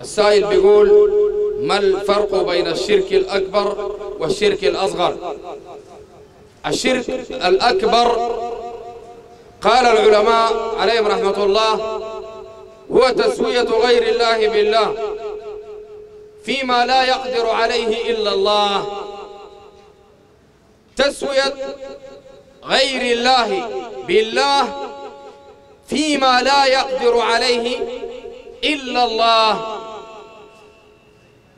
السائل بيقول ما الفرق بين الشرك الأكبر والشرك الأصغر الشرك الأكبر قال العلماء عليهم رحمة الله هو تسوية غير الله بالله فيما لا يقدر عليه إلا الله تسوية غير الله بالله فيما لا يقدر عليه إلا الله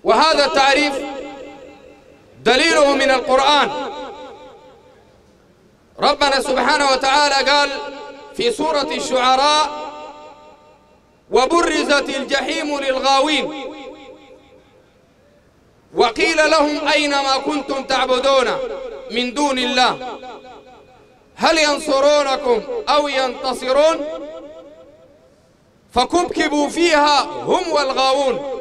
وهذا التعريف دليله من القرآن ربنا سبحانه وتعالى قال في سورة الشعراء وبرزت الجحيم للغاوين وقيل لهم أين ما كنتم تعبدون من دون الله هل ينصرونكم أو ينتصرون فكبكبوا فيها هم والغاوون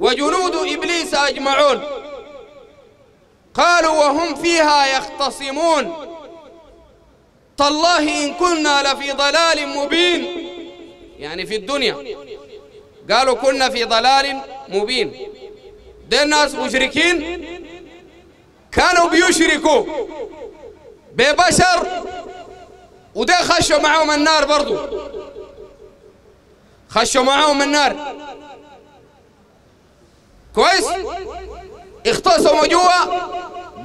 وجنود إبليس أجمعون قالوا وهم فيها يختصمون تالله إن كنا لفي ضلال مبين يعني في الدنيا قالوا كنا في ضلال مبين دي الناس مشركين كانوا بيشركوا ببشر وده خشوا معهم النار برضو خشوا معهم النار كويس اختصموا جوا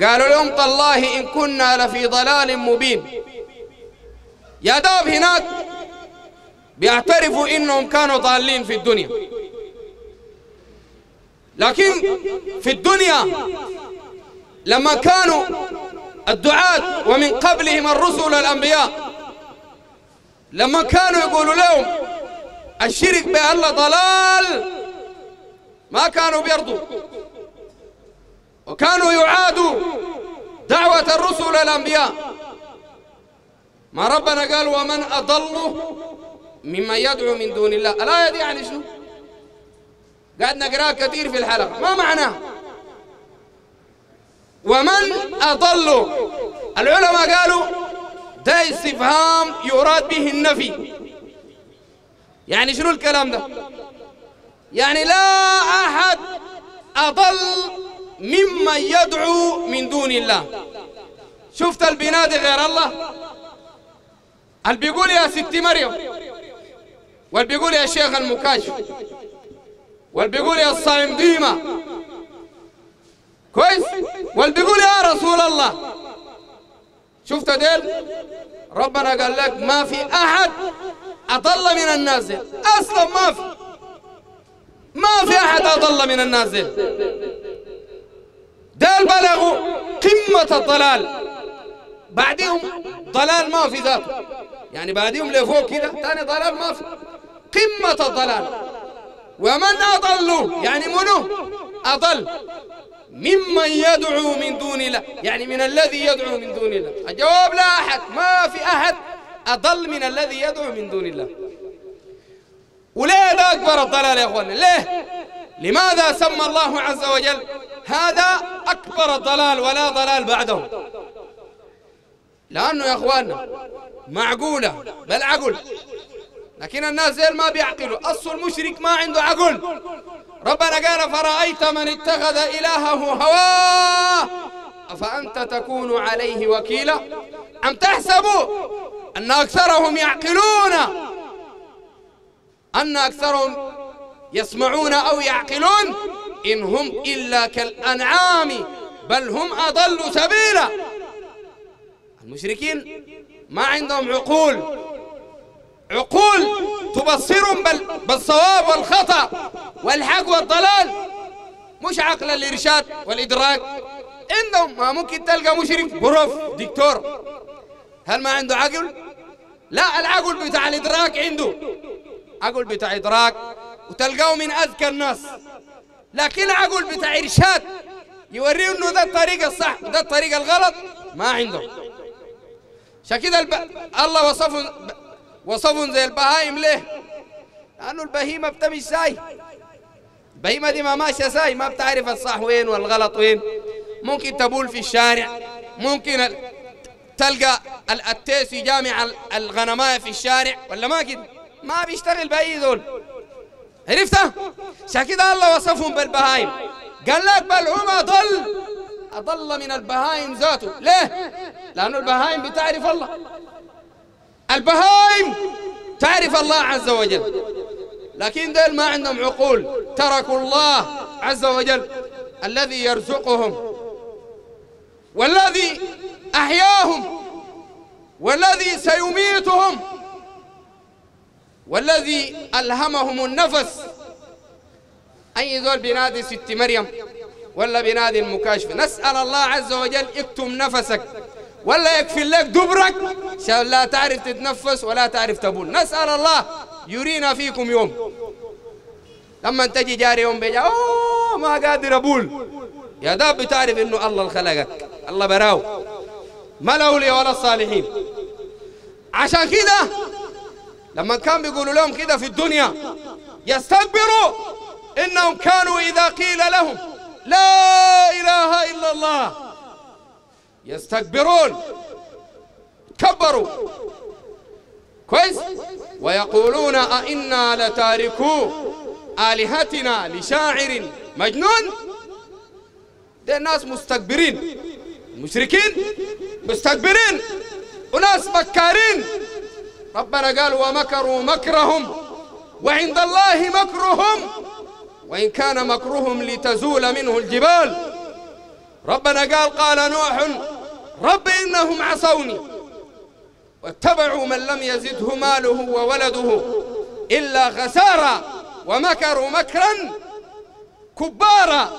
قالوا لهم تالله إن كنا لفي ضلال مبين يا داب هناك بيعترفوا إنهم كانوا ضالين في الدنيا لكن في الدنيا لما كانوا الدعاة ومن قبلهم الرسل الأنبياء لما كانوا يقولوا لهم الشرك الله ضلال ما كانوا بيرضوا وكانوا يعادوا دعوة الرسل الأنبياء ما ربنا قال ومن أضل ممن يدعو من دون الله الآية دي يعني شنو قاعد نقراها كثير في الحلقة ما معناها ومن أضل العلماء قالوا ده استفهام يراد به النفي يعني شنو الكلام ده يعني لا أحد أضل ممن يدعو من دون الله شفت البنادي غير الله اللي بيقول يا ستي مريم واللي بيقول يا شيخ المكاشف واللي بيقول يا الصائم ديمة كويس واللي بيقول يا رسول الله شفت ديل ربنا قال لك ما في أحد أضل من النازل أصلا ما في ما في أحد أضل من النازل دال بلغوا قمة الضلال بعدهم ضلال ما في ذاته يعني بعدهم لفوق كده ثاني ضلال ما في قمة الضلال ومن أضل يعني منه أضل ممن يدعو من دون الله يعني من الذي يدعو من دون الله الجواب لا أحد ما في أحد أضل من الذي يدعو من دون الله وليه ده أكبر الضلال يا أخواني ليه لماذا سمى الله عز وجل هذا أكبر الضلال ولا ضلال بعده لأنه يا أخواننا معقولة بل عقل لكن الناس ما بيعقلوا أصل المشرك ما عنده عقل ربنا قال فرأيت من اتخذ إلهه هواه أفأنت تكون عليه وكيلا أم تحسبوا أن أكثرهم يعقلون أن أكثرهم يسمعون أو يعقلون إن هم إلا كالأنعام بل هم أضل سبيلا المشركين ما عندهم عقول عقول تبصرهم بالصواب والخطأ والحق والضلال مش عقل الإرشاد والإدراك عندهم ما ممكن تلقى مشرك بروف دكتور هل ما عنده عقل؟ لا العقل بتاع الإدراك عنده عقل بتاع إدراك وتلقاه من أذكى الناس لكن عقل بتاع إرشاد يوريه إنه ده الطريق الصح وده الطريق الغلط ما عنده كده الب... الله وصفه وصفه زي البهائم ليه؟ لأنه البهيمة بتمشي ساي البهيمة دي ما ماشية ساي ما بتعرف الصح وين والغلط وين ممكن تبول في الشارع ممكن تلقى التيسي جامع الغنماية في الشارع ولا ما كده ما بيشتغل باي دول عرفته عشان كده الله وصفهم بالبهايم قال لك بل هم اضل اضل من البهايم ذاته ليه لانه البهايم بتعرف الله البهايم تعرف الله عز وجل لكن دول ما عندهم عقول تركوا الله عز وجل الذي يرزقهم والذي أحياهم والذي سيميتهم والذي ألهمهم النفس أي زول بينادي ست مريم ولا بينادي المكاشفة نسأل الله عز وجل اكتم نفسك ولا يكفي لك دبرك عشان لا تعرف تتنفس ولا تعرف تبول نسأل الله يرينا فيكم يوم لما تجي جاري يوم بيجا أوه ما قادر أبول يا داب بتعرف إنه الله خلقك الله براو ما الأولياء ولا الصالحين عشان كده لما كان بيقولوا لهم كده في الدنيا يستكبروا إنهم كانوا إذا قيل لهم لا إله إلا الله يستكبرون كبروا كويس ويقولون أئنا لتاركو آلهتنا لشاعر مجنون ده ناس مستكبرين مشركين مستكبرين وناس مكارين ربنا قال ومكروا مكرهم وعند الله مكرهم وإن كان مكرهم لتزول منه الجبال ربنا قال قال نوح رب إنهم عصوني واتبعوا من لم يزده ماله وولده إلا خسارا ومكروا مكرا كبارا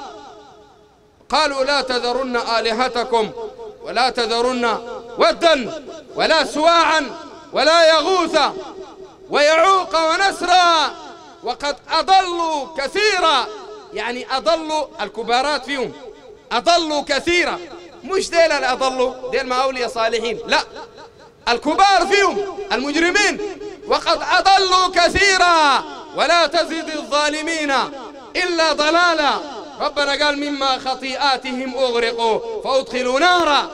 قالوا لا تذرن آلهتكم ولا تذرن ودا ولا سواعا ولا يغوث ويعوق ونسرا وقد أضلوا كثيرا يعني أضلوا الكبارات فيهم أضلوا كثيرا مش ديل أضلوا ديل ما أولياء صالحين لا الكبار فيهم المجرمين وقد أضلوا كثيرا ولا تزد الظالمين إلا ضلالا ربنا قال مما خطيئاتهم أغرقوا فأدخلوا نارا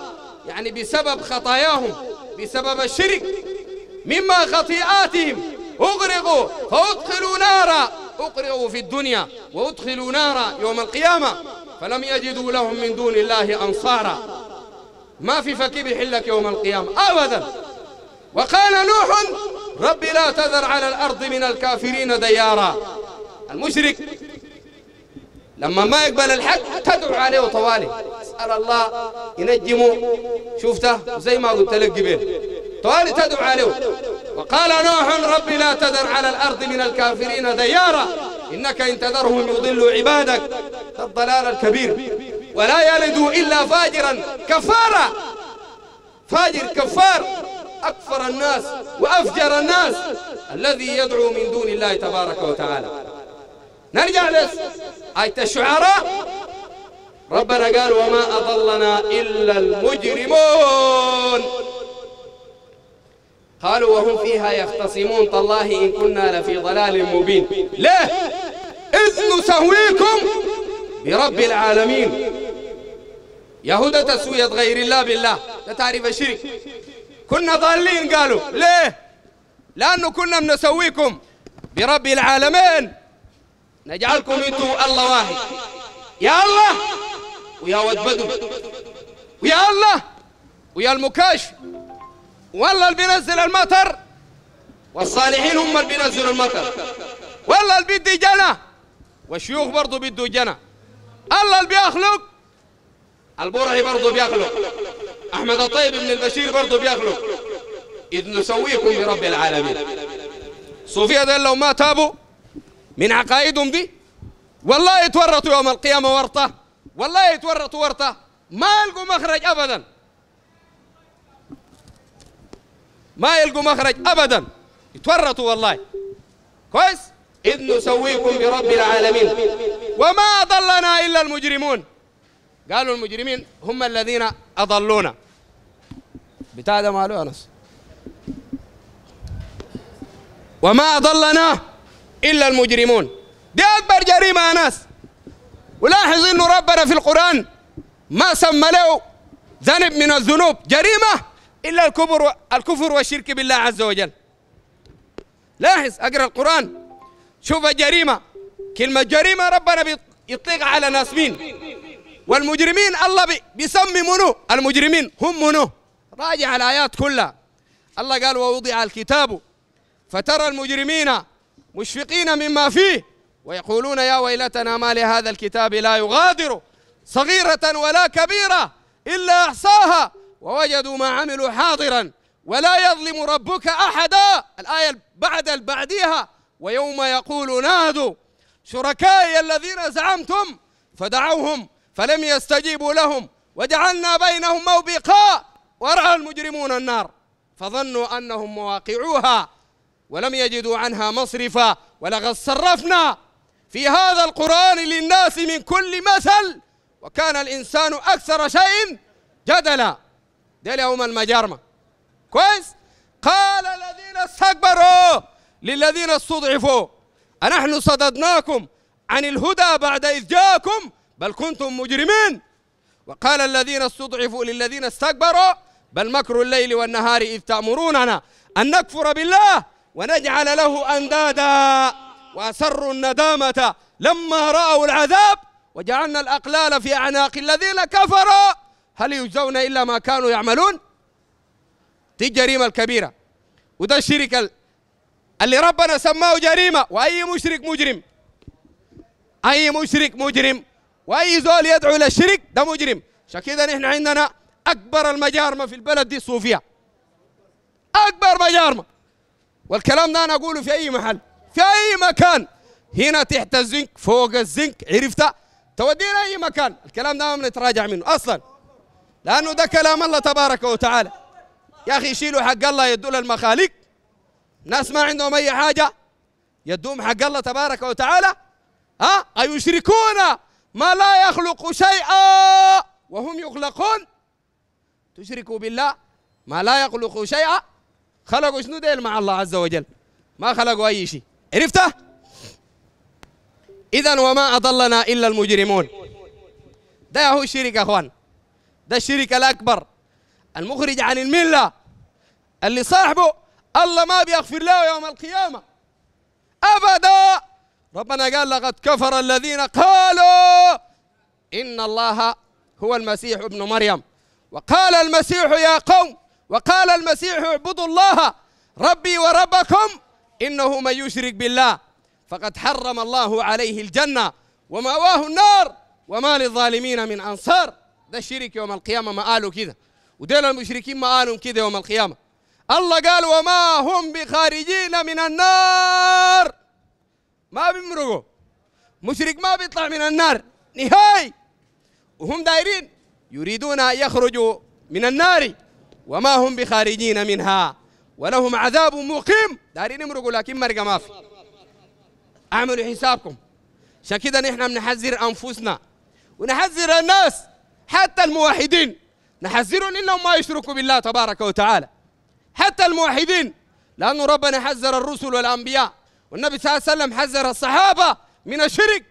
يعني بسبب خطاياهم بسبب الشرك مما خطيئاتهم أغرقوا فأدخلوا نارا أغرقوا في الدنيا وأدخلوا نارا يوم القيامة فلم يجدوا لهم من دون الله أنصارا ما في فكيب حلك يوم القيامة أبدا وقال نوح رب لا تذر على الأرض من الكافرين ديارا المشرك لما ما يقبل الحق تدعو عليه طوالي اسأل الله ينجمه شفته زي ما قلت لك قبل طوال تدعو عليه وقال نوح رب لا تذر على الأرض من الكافرين ديارا إنك إن تذرهم يضل عبادك الضلال الكبير ولا يلدوا إلا فاجرا كفارا فاجر كفار أكفر الناس وأفجر الناس الذي يدعو من دون الله تبارك وتعالى نرجع لس آية الشعراء ربنا قال وما أضلنا إلا المجرمون قالوا وهم فيها يختصمون تالله إن كنا لفي ضلال مبين ليه إذ نسويكم برب العالمين يهود تسوية غير الله بالله لا تعرف شرك كنا ضالين قالوا ليه لأنه كنا بنسويكم برب العالمين نجعلكم انتم الله واحد يا الله ويا ود بدو ويا الله ويا المكاشف والله اللي بينزل المطر والصالحين هم اللي بينزلوا المطر والله اللي بده جنة والشيوخ برضه بده جنة الله اللي بيخلق البرهي برضه بيخلق أحمد الطيب بن البشير برضه بيخلق إذ نسويكم برب العالمين صوفيا دول لو ما تابوا من عقائدهم دي والله يتورطوا يوم القيامة ورطة والله يتورطوا ورطة ما يلقوا مخرج أبداً ما يلقوا مخرج أبدا يتورطوا والله كويس إذ نسويكم برب العالمين وما أضلنا إلا المجرمون قالوا المجرمين هم الذين أضلونا بتاع ده ماله أنس وما أضلنا إلا المجرمون دي أكبر جريمة يا ناس ولاحظ إنه ربنا في القرآن ما سمى له ذنب من الذنوب جريمة إلا الكبر الكفر والشرك بالله عز وجل لاحظ أقرأ القرآن شوف الجريمة كلمة جريمة ربنا بيطلق على ناس مين والمجرمين الله بيسمي منو المجرمين هم منو راجع الآيات كلها الله قال ووضع الكتاب فترى المجرمين مشفقين مما فيه ويقولون يا ويلتنا ما لهذا الكتاب لا يغادر صغيرة ولا كبيرة إلا أحصاها ووجدوا ما عملوا حاضرا ولا يظلم ربك أحدا الآية بعد بعديها ويوم يقول نادوا شركائي الذين زعمتم فدعوهم فلم يستجيبوا لهم وجعلنا بينهم موبقا ورعى المجرمون النار فظنوا أنهم مواقعوها ولم يجدوا عنها مصرفا ولقد صرفنا في هذا القرآن للناس من كل مثل وكان الإنسان أكثر شيء جدلا ديل يوم المجارمه كويس قال الذين استكبروا للذين استضعفوا أنحن صددناكم عن الهدى بعد إذ جاءكم بل كنتم مجرمين وقال الذين استضعفوا للذين استكبروا بل مكر الليل والنهار إذ تأمروننا أن نكفر بالله ونجعل له أندادا وأسروا الندامة لما رأوا العذاب وجعلنا الأقلال في أعناق الذين كفروا هل يجزون إلا ما كانوا يعملون دي الجريمة الكبيرة وده الشرك اللي ربنا سماه جريمة وأي مشرك مجرم أي مشرك مجرم وأي زول يدعو إلى الشرك ده مجرم عشان كده نحن عندنا أكبر المجارمة في البلد دي الصوفية أكبر مجارمة والكلام ده أنا أقوله في أي محل في أي مكان هنا تحت الزنك فوق الزنك عرفت تودينا أي مكان الكلام ده ما بنتراجع منه أصلاً لأنه ده كلام الله تبارك وتعالى يا أخي يشيلوا حق الله يدوا للمخاليق ناس ما عندهم أي حاجة يدوم حق الله تبارك وتعالى ها أيشركون ما لا يخلق شيئا وهم يخلقون تشركوا بالله ما لا يخلق شيئا خلقوا شنو ديل مع الله عز وجل ما خلقوا أي شيء عرفته إذا وما أضلنا إلا المجرمون ده هو الشرك يا أخوان ده الشرك الأكبر المخرج عن الملة اللي صاحبه الله ما بيغفر له يوم القيامة أبدا ربنا قال لقد كفر الذين قالوا إن الله هو المسيح ابن مريم وقال المسيح يا قوم وقال المسيح اعبدوا الله ربي وربكم إنه من يشرك بالله فقد حرم الله عليه الجنة ومأواه النار وما للظالمين من أنصار ده الشرك يوم القيامة ما قالوا كده وديل المشركين ما قالوا كده يوم القيامة الله قال وما هم بخارجين من النار ما بيمرقوا مشرك ما بيطلع من النار نهائي وهم دايرين يريدون أن يخرجوا من النار وما هم بخارجين منها ولهم عذاب مقيم دايرين يمرقوا لكن مرقة ما في اعملوا حسابكم عشان كده نحن بنحذر أنفسنا ونحذر الناس حتى الموحدين نحذرهم انهم ما يشركوا بالله تبارك وتعالى حتى الموحدين لانه ربنا حذر الرسل والانبياء والنبي صلى الله عليه وسلم حذر الصحابه من الشرك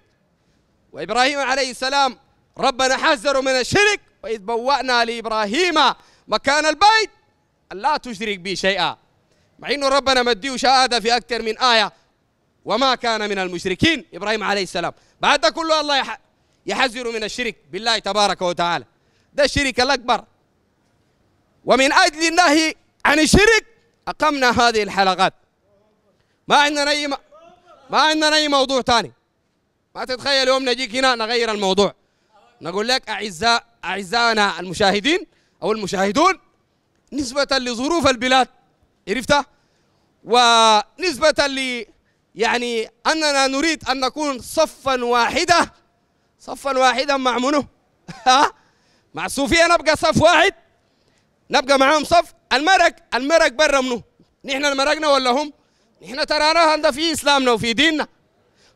وابراهيم عليه السلام ربنا حذر من الشرك واذ بوانا لابراهيم مكان البيت لا تشرك بي شيئا مع انه ربنا مديه شهاده في اكثر من ايه وما كان من المشركين ابراهيم عليه السلام بعد ده كله الله يحق يحذر من الشرك بالله تبارك وتعالى ده الشرك الأكبر ومن أجل النهي عن الشرك أقمنا هذه الحلقات ما عندنا أي ما عندنا أي موضوع ثاني ما تتخيل يوم نجيك هنا نغير الموضوع نقول لك أعزاء أعزائنا المشاهدين أو المشاهدون نسبة لظروف البلاد عرفتها ونسبة ل يعني أننا نريد أن نكون صفا واحدة صفا واحدا مع منو؟ ها؟ مع الصوفيه نبقى صف واحد نبقى معاهم صف المرق المرق برا منو؟ نحن المرقنا ولا هم؟ نحن ترانا هذا في اسلامنا وفي ديننا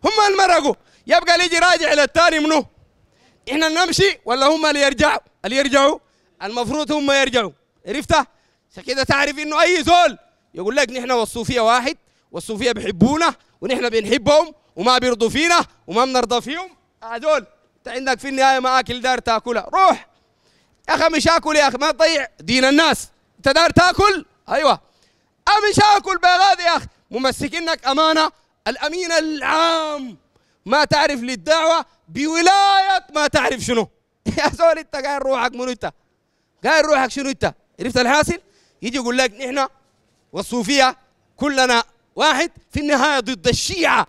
هم المرقوا يبقى اللي يجي راجع للثاني منو؟ احنا نمشي ولا هم اللي يرجعوا؟ اللي يرجعوا المفروض هم يرجعوا عرفتها؟ عشان كده تعرف انه اي زول يقول لك نحن والصوفيه واحد والصوفيه بيحبونا ونحن بنحبهم وما بيرضوا فينا وما بنرضى فيهم هذول انت عندك في النهايه ماكل دار تاكلها روح يا اخي مش اكل يا اخي ما تضيع دين الناس انت دار تاكل ايوه أه، مش اكل بغاد يا اخي ممسكينك امانه الامين العام ما تعرف للدعوه بولايه ما تعرف شنو يا زول انت قايل روحك منو انت قايل روحك شنو انت عرفت الحاصل يجي يقول لك نحن والصوفيه كلنا واحد في النهايه ضد الشيعه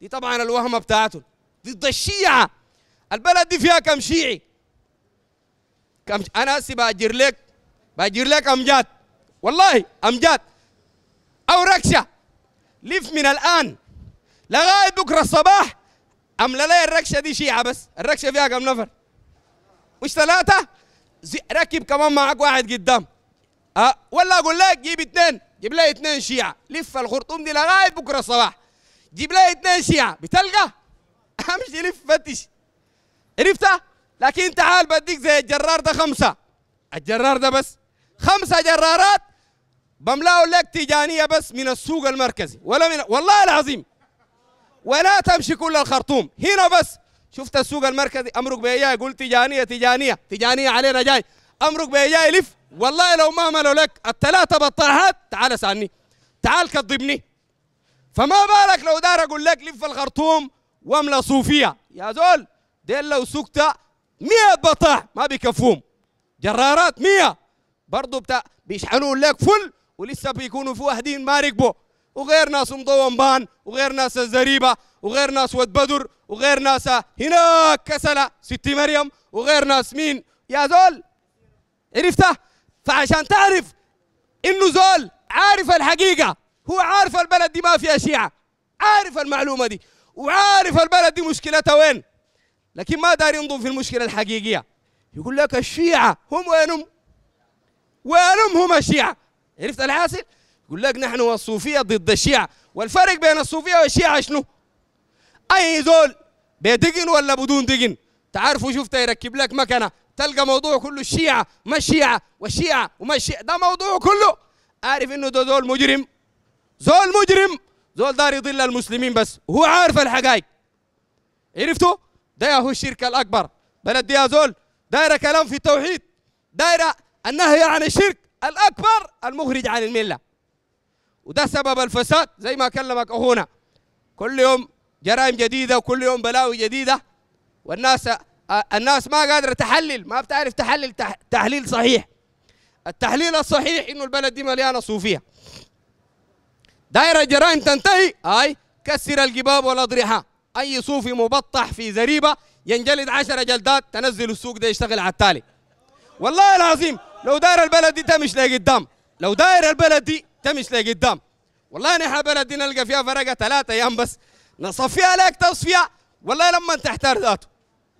دي طبعا الوهمه بتاعته ضد الشيعه البلد دي فيها كم شيعي كم انا هسي باجر لك باجر لك امجاد والله امجاد او ركشه لف من الان لغايه بكره الصباح املا لي الركشه دي شيعه بس الركشه فيها كم نفر مش ثلاثه زي... ركب كمان معك واحد قدام أه ولا اقول لك جيب اثنين جيب لي اثنين شيعه لف الخرطوم دي لغايه بكره الصباح جيب لي اثنين شيعه بتلقى امشي لف فتش عرفتها لكن تعال بديك زي الجرار ده خمسة الجرار ده بس خمسة جرارات بملاو لك تجانية بس من السوق المركزي ولا من والله العظيم ولا تمشي كل الخرطوم هنا بس شفت السوق المركزي امرك بيا قلت تجانية تجانية تجانية علينا جاي امرك بيا يلف والله لو ما عملوا لك الثلاثة بطاحات تعال سألني تعال كذبني فما بالك لو دار اقول لك لف الخرطوم واملا صوفيا يا زول ديل لو سكت 100 بطاح ما بيكفوهم جرارات 100 برضه بتاع بيشحنوا لك فل ولسه بيكونوا في واحدين ما ركبوا وغير ناس مضومبان وغير ناس الزريبه وغير ناس ود بدر وغير ناس هناك كسله ستي مريم وغير ناس مين يا زول عرفته فعشان تعرف انه زول عارف الحقيقه هو عارف البلد دي ما فيها شيعه عارف المعلومه دي وعارف البلد دي مشكلتها وين لكن ما دار ينظر في المشكله الحقيقيه يقول لك الشيعه هم وينهم؟ وينهم هم الشيعه عرفت الحاصل؟ يقول لك نحن والصوفيه ضد الشيعه والفرق بين الصوفيه والشيعه شنو؟ اي زول بدقن ولا بدون دقن تعرفوا شفت يركب لك مكنه تلقى موضوع كله الشيعه ما الشيعه والشيعه وما الشيعه ده موضوع كله عارف انه ده زول مجرم زول مجرم زول دار يضل المسلمين بس هو عارف الحقائق عرفتوا؟ ده هو الشرك الأكبر بلد دي دايرة كلام في التوحيد دايرة النهي يعني عن الشرك الأكبر المخرج عن الملة وده سبب الفساد زي ما كلمك أخونا كل يوم جرائم جديدة وكل يوم بلاوي جديدة والناس الناس ما قادرة تحلل ما بتعرف تحلل تحليل صحيح التحليل الصحيح إنه البلد دي مليانة صوفية دايرة جرائم تنتهي أي كسر الجباب والأضرحة أي صوفي مبطح في زريبة ينجلد عشرة جلدات تنزل السوق ده يشتغل على التالي والله العظيم لو داير البلد دي تمش لقدام لو داير البلد دي تمش لقدام والله نحن بلد دي نلقى فيها فرقة ثلاثة أيام بس نصفيها لك تصفية والله لما تحتار ذاته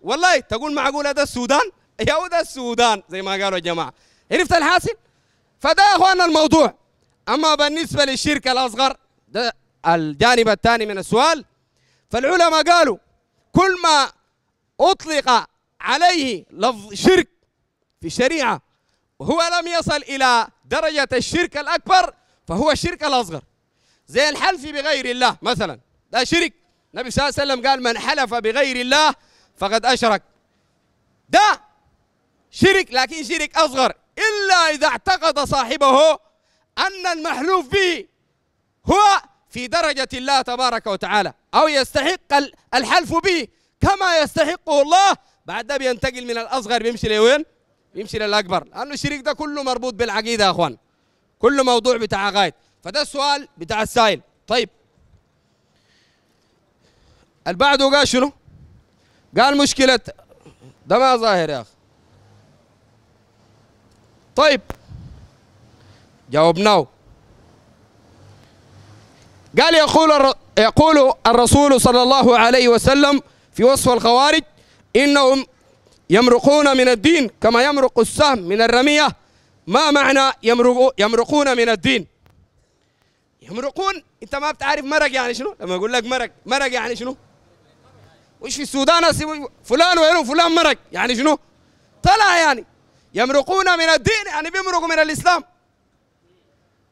والله تقول معقولة ده السودان يا ده السودان زي ما قالوا الجماعة عرفت الحاصل فده يا اخوانا الموضوع اما بالنسبة للشركة الاصغر ده الجانب الثاني من السؤال فالعلماء قالوا كل ما أطلق عليه لفظ شرك في الشريعة وهو لم يصل إلى درجة الشرك الأكبر فهو الشرك الأصغر زي الحلف بغير الله مثلا ده شرك النبي صلى الله عليه وسلم قال من حلف بغير الله فقد أشرك ده شرك لكن شرك أصغر إلا إذا اعتقد صاحبه أن المحلوف به هو في درجة الله تبارك وتعالى أو يستحق الحلف به كما يستحقه الله بعد ده بينتقل من الأصغر بيمشي لوين؟ بيمشي للأكبر لأنه الشريك ده كله مربوط بالعقيدة يا أخوان كله موضوع بتاع عقائد فده السؤال بتاع السائل طيب البعض قال شنو؟ قال مشكلة ده ما ظاهر يا أخي طيب جاوبناه قال يقول يقول الرسول صلى الله عليه وسلم في وصف الخوارج إنهم يمرقون من الدين كما يمرق السهم من الرمية ما معنى يمرق يمرقون من الدين يمرقون انت ما بتعرف مرق يعني شنو لما اقول لك مرق مرق يعني شنو وش في السودان فلان وينه فلان مرق يعني شنو طلع يعني يمرقون من الدين يعني بيمرقوا من الاسلام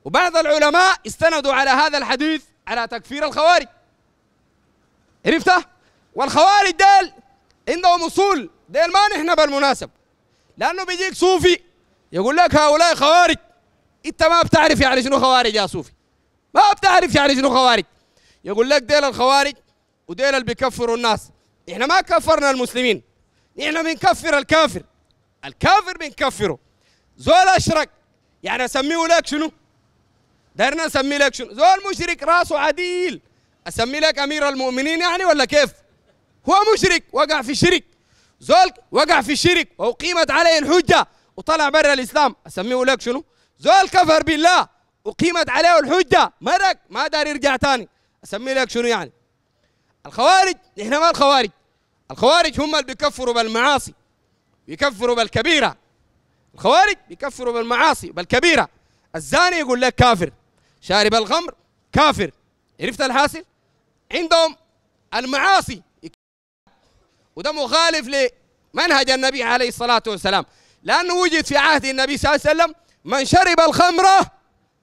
وبعض العلماء استندوا على هذا الحديث على تكفير الخوارج عرفته والخوارج ديل عندهم اصول ديل ما نحن بالمناسب لانه بيجيك صوفي يقول لك هؤلاء خوارج انت ما بتعرف يعني شنو خوارج يا صوفي ما بتعرف يعني شنو خوارج يقول لك ديل الخوارج وديل اللي بيكفروا الناس احنا ما كفرنا المسلمين احنا بنكفر الكافر الكافر بنكفره زول اشرك يعني اسميه لك شنو دايرنا نسمي لك شنو زول مشرك راسه عديل اسمي لك امير المؤمنين يعني ولا كيف هو مشرك وقع في شرك زول وقع في شرك واقيمت عليه الحجه وطلع برا الاسلام اسميه لك شنو زول كفر بالله اقيمت عليه الحجه مرق ما دار يرجع ثاني اسمي لك شنو يعني الخوارج نحن ما الخوارج الخوارج هم اللي بيكفروا بالمعاصي بيكفروا بالكبيره الخوارج بيكفروا بالمعاصي بالكبيره الزاني يقول لك كافر شارب الخمر كافر عرفت الحاصل عندهم المعاصي وده مخالف لمنهج النبي عليه الصلاة والسلام لأنه وجد في عهد النبي صلى الله عليه وسلم من شرب الخمر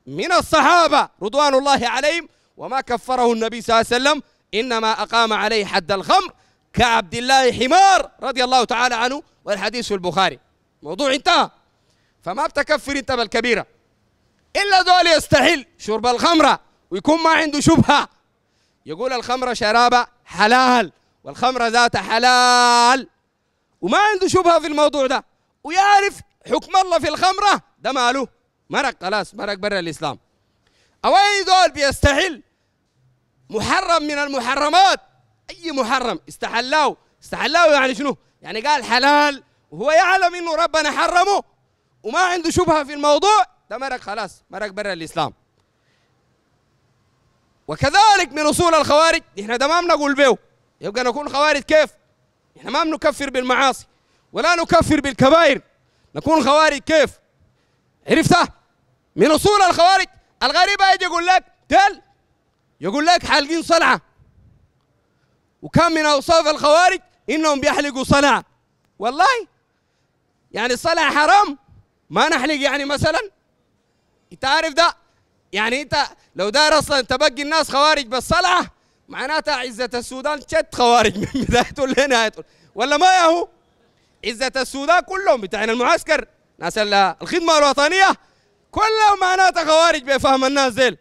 من الصحابة رضوان الله عليهم وما كفره النبي صلى الله عليه وسلم إنما أقام عليه حد الخمر كعبد الله حمار رضي الله تعالى عنه والحديث في البخاري موضوع انتهى فما بتكفر انت بالكبيره إلا دول يستحل شرب الخمرة ويكون ما عنده شبهة يقول الخمرة شرابة حلال والخمرة ذات حلال وما عنده شبهة في الموضوع ده ويعرف حكم الله في الخمرة ده ماله مرق خلاص مرق برا الإسلام أو أي دول بيستحل محرم من المحرمات أي محرم استحلاه استحلاه يعني شنو يعني قال حلال وهو يعلم إنه ربنا حرمه وما عنده شبهة في الموضوع ده مرق خلاص مرق برا الاسلام وكذلك من اصول الخوارج احنا ده ما بنقول به يبقى نكون خوارج كيف؟ احنا ما بنكفر بالمعاصي ولا نكفر بالكبائر نكون خوارج كيف؟ عرفتها؟ من اصول الخوارج الغريب يجي يقول لك تل يقول لك حالقين صلعه وكان من اوصاف الخوارج انهم بيحلقوا صلعه والله يعني الصنعه حرام ما نحلق يعني مثلا انت عارف ده يعني انت لو داير اصلا تبقي الناس خوارج بالصلعه معناتها عزه السودان شت خوارج من بدايته لنهايته ولا ما هو عزه السودان كلهم بتاعنا المعسكر ناس الخدمه الوطنيه كلهم معناتها خوارج بفهم الناس ديل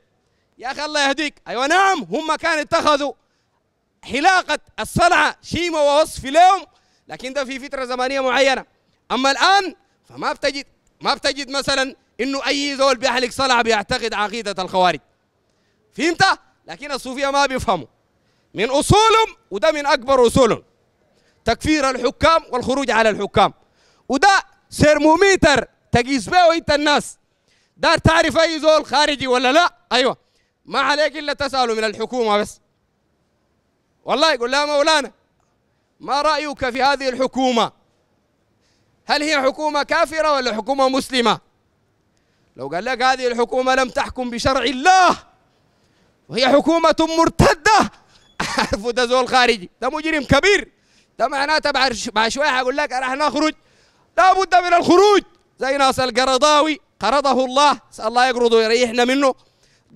يا اخي الله يهديك ايوه نعم هم كانوا اتخذوا حلاقه الصلعه شيمه ووصف لهم لكن ده في فتره زمنيه معينه اما الان فما بتجد ما بتجد مثلا انه اي زول بيحلق صلع بيعتقد عقيده الخوارج فهمت لكن الصوفيه ما بيفهموا من اصولهم وده من اكبر اصولهم تكفير الحكام والخروج على الحكام وده سيرموميتر تقيس به انت الناس دار تعرف اي زول خارجي ولا لا ايوه ما عليك الا تساله من الحكومه بس والله يقول لا مولانا ما رايك في هذه الحكومه هل هي حكومه كافره ولا حكومه مسلمه لو قال لك هذه الحكومة لم تحكم بشرع الله وهي حكومة مرتدة أعرفوا ده زول خارجي ده مجرم كبير ده معناته بعد شوية أقول لك راح نخرج لابد من الخروج زي ناس القرضاوي قرضه الله اسال الله يقرضه ويريحنا منه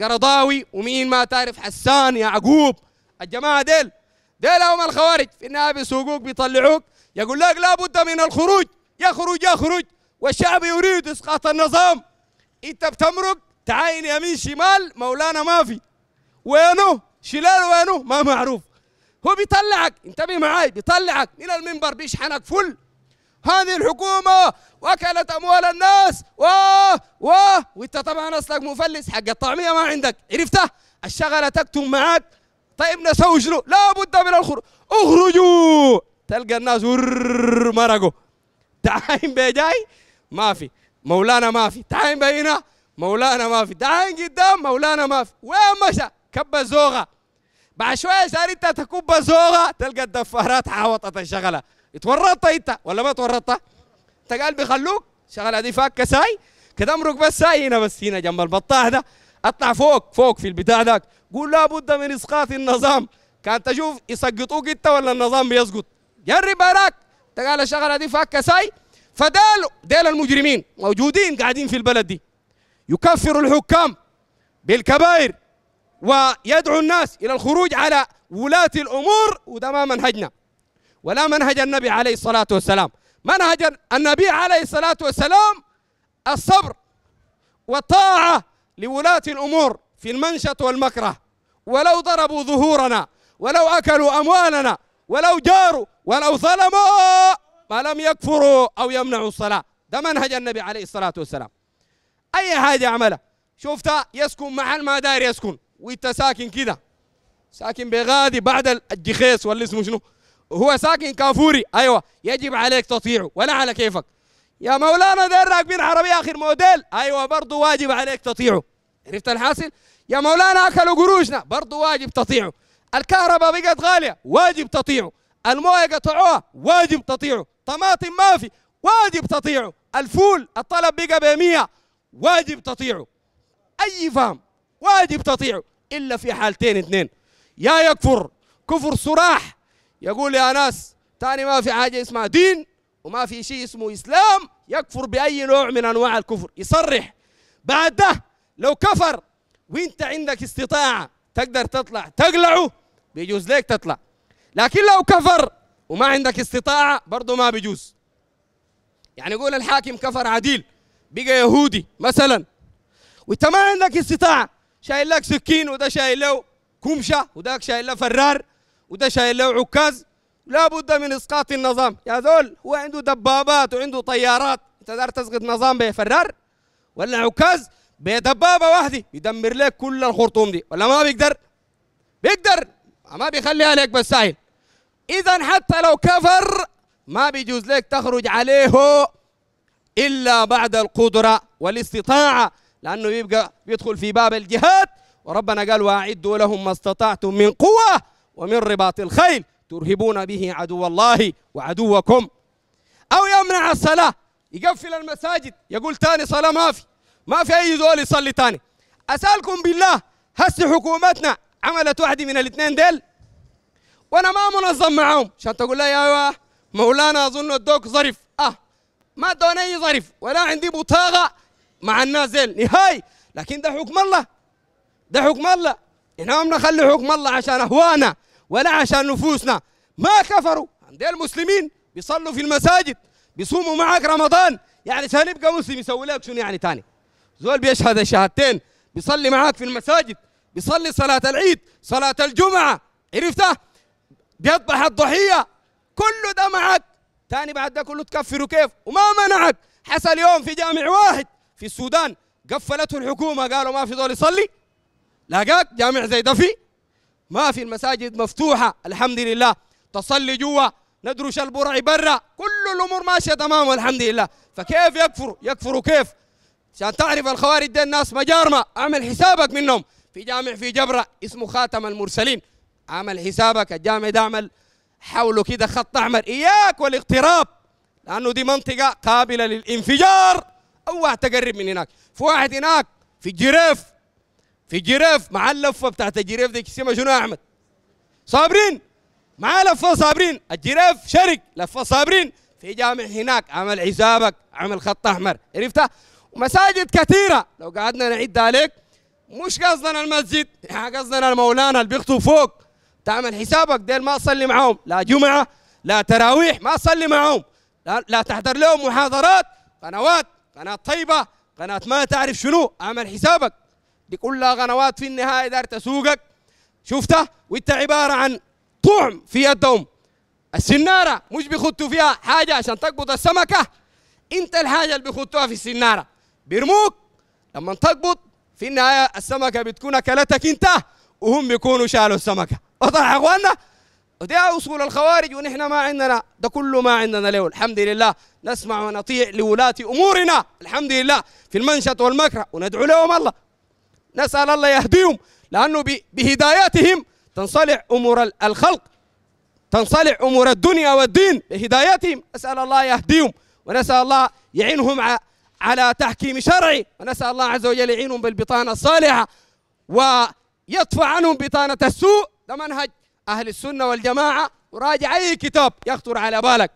قرضاوي ومين ما تعرف حسان يعقوب الجماعه ديل ديل هم الخوارج في النهايه بيسوقوك بيطلعوك يقول لك لابد من الخروج يخرج يخرج والشعب يريد اسقاط النظام انت بتمرق تعاين يمين شمال مولانا ما في وينه شلال وينه ما معروف هو بيطلعك انتبه معاي بيطلعك من المنبر بيشحنك فل هذه الحكومة وكلت أموال الناس و و وأنت طبعا أصلك مفلس حق الطعمية ما عندك عرفته الشغلة تكتم معك طيب نسوي شنو؟ لابد من الخروج اخرجوا تلقى الناس مرقوا تعاين بيجاي ما في مولانا ما في تعين بينا مولانا ما في تعين قدام مولانا ما في وين مشى كب زوغه بعد شويه صار انت تكب زوغه تلقى الدفارات عاوطت الشغله اتورطت انت ولا ما اتورطت؟ انت قال بيخلوك الشغله دي فاك ساي كده امرك بس ساي هنا بس هنا جنب البطاح ده اطلع فوق فوق في البتاع ده قول لابد من اسقاط النظام كان تشوف يسقطوك انت ولا النظام بيسقط جرب براك انت قال الشغله دي فاك ساي فدال ديل المجرمين موجودين قاعدين في البلد دي يكفر الحكام بالكبائر ويدعو الناس الى الخروج على ولاة الامور وده ما منهجنا ولا منهج النبي عليه الصلاه والسلام منهج النبي عليه الصلاه والسلام الصبر والطاعه لولاة الامور في المنشط والمكره ولو ضربوا ظهورنا ولو اكلوا اموالنا ولو جاروا ولو ظلموا ما لم يكفروا أو يمنعوا الصلاة ده منهج النبي عليه الصلاة والسلام أي حاجة عملها شفتها يسكن محل ما داير يسكن وانت ساكن كده ساكن بغادي بعد الجخيس ولا اسمه شنو هو ساكن كافوري ايوه يجب عليك تطيعه ولا على كيفك يا مولانا داير راكبين عربيه اخر موديل ايوه برضه واجب عليك تطيعه عرفت الحاصل يا مولانا اكلوا قروشنا برضه واجب تطيعه الكهرباء بقت غاليه واجب تطيعه المويه قطعوها واجب تطيعه طماطم ما في واجب تطيعه الفول الطلب بقى ب 100 واجب تطيعه اي فهم واجب تطيعه الا في حالتين اثنين يا يكفر كفر صراح يقول يا ناس تاني ما في حاجه اسمها دين وما في شيء اسمه اسلام يكفر باي نوع من انواع الكفر يصرح بعد ده لو كفر وانت عندك استطاعه تقدر تطلع تقلعه بيجوز ليك تطلع لكن لو كفر وما عندك استطاعه برضه ما بيجوز يعني يقول الحاكم كفر عديل بقى يهودي مثلا وانت ما عندك استطاعه شايل لك سكين وده شايل له كمشه وداك شايل له فرار وده شايل له عكاز لابد من اسقاط النظام يا ذول هو عنده دبابات وعنده طيارات انت دار تسقط نظام بفرار ولا عكاز بدبابه واحده يدمر لك كل الخرطوم دي ولا ما بيقدر بيقدر ما بيخليها لك بالساهل إذا حتى لو كفر ما بيجوز لك تخرج عليه إلا بعد القدرة والاستطاعة لأنه يبقى بيدخل في باب الجهاد وربنا قال وأعدوا لهم ما استطعتم من قوة ومن رباط الخيل ترهبون به عدو الله وعدوكم أو يمنع الصلاة يقفل المساجد يقول تاني صلاة ما في ما في أي زول يصلي تاني أسألكم بالله هسي حكومتنا عملت واحدة من الاثنين ديل وانا ما منظم معاهم عشان تقول لي ايوه مولانا اظن الدوك ظرف اه ما ادوني ظرف ولا عندي بطاقه مع الناس ديل نهائي لكن ده حكم الله ده حكم الله احنا ما بنخلي حكم الله عشان اهوانا ولا عشان نفوسنا ما كفروا عند المسلمين بيصلوا في المساجد بيصوموا معك رمضان يعني عشان يبقى مسلم يسوي لك شنو يعني تاني زول بيشهد الشهادتين بيصلي معاك في المساجد بيصلي صلاة العيد صلاة الجمعة عرفتها بيذبح الضحيه كله ده معك تاني بعد ده كله تكفروا كيف وما منعك حصل يوم في جامع واحد في السودان قفلته الحكومه قالوا ما في دول يصلي لقاك جامع زي ده في ما في المساجد مفتوحه الحمد لله تصلي جوا ندرس البرع برا كل الامور ماشيه تمام والحمد لله فكيف يكفروا يكفروا كيف عشان تعرف الخوارج دي الناس مجارمه اعمل حسابك منهم في جامع في جبره اسمه خاتم المرسلين عامل حسابك الجامع ده عمل حوله كده خط احمر اياك والاقتراب لانه دي منطقه قابله للانفجار اوعى تقرب من هناك في واحد هناك في الجريف في الجريف مع اللفه بتاعت الجريف دي اسمها شنو يا احمد صابرين مع لفه صابرين الجريف شرق لفه صابرين في جامع هناك عمل حسابك عمل خط احمر عرفتها ومساجد كثيره لو قعدنا نعد عليك مش قصدنا المسجد قصدنا المولانا اللي بيخطب فوق تعمل حسابك ديل ما اصلي معاهم لا جمعه لا تراويح ما اصلي معاهم لا, لا تحضر لهم محاضرات قنوات قناه طيبه قناه ما تعرف شنو اعمل حسابك دي كلها قنوات في النهايه دار تسوقك شفتها وانت عباره عن طعم في يدهم السناره مش بيخطوا فيها حاجه عشان تقبض السمكه انت الحاجه اللي بيخطوها في السناره بيرموك لما تقبض في النهايه السمكه بتكون اكلتك انت وهم بيكونوا شالوا السمكه وطلع اخواننا ودي اصول الخوارج ونحن ما عندنا ده كله ما عندنا له الحمد لله نسمع ونطيع لولاة امورنا الحمد لله في المنشط والمكره وندعو لهم الله نسال الله يهديهم لانه بهدايتهم تنصلح امور الخلق تنصلح امور الدنيا والدين بهدايتهم نسال الله يهديهم ونسال الله يعينهم على تحكيم شرعي ونسال الله عز وجل يعينهم بالبطانه الصالحه ويدفع عنهم بطانه السوء ده منهج أهل السنة والجماعة وراجع أي كتاب يخطر على بالك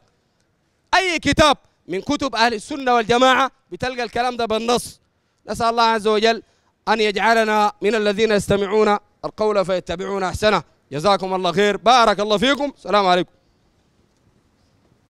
أي كتاب من كتب أهل السنة والجماعة بتلقى الكلام ده بالنص نسأل الله عز وجل أن يجعلنا من الذين يستمعون القول فيتبعون أحسنه جزاكم الله خير بارك الله فيكم السلام عليكم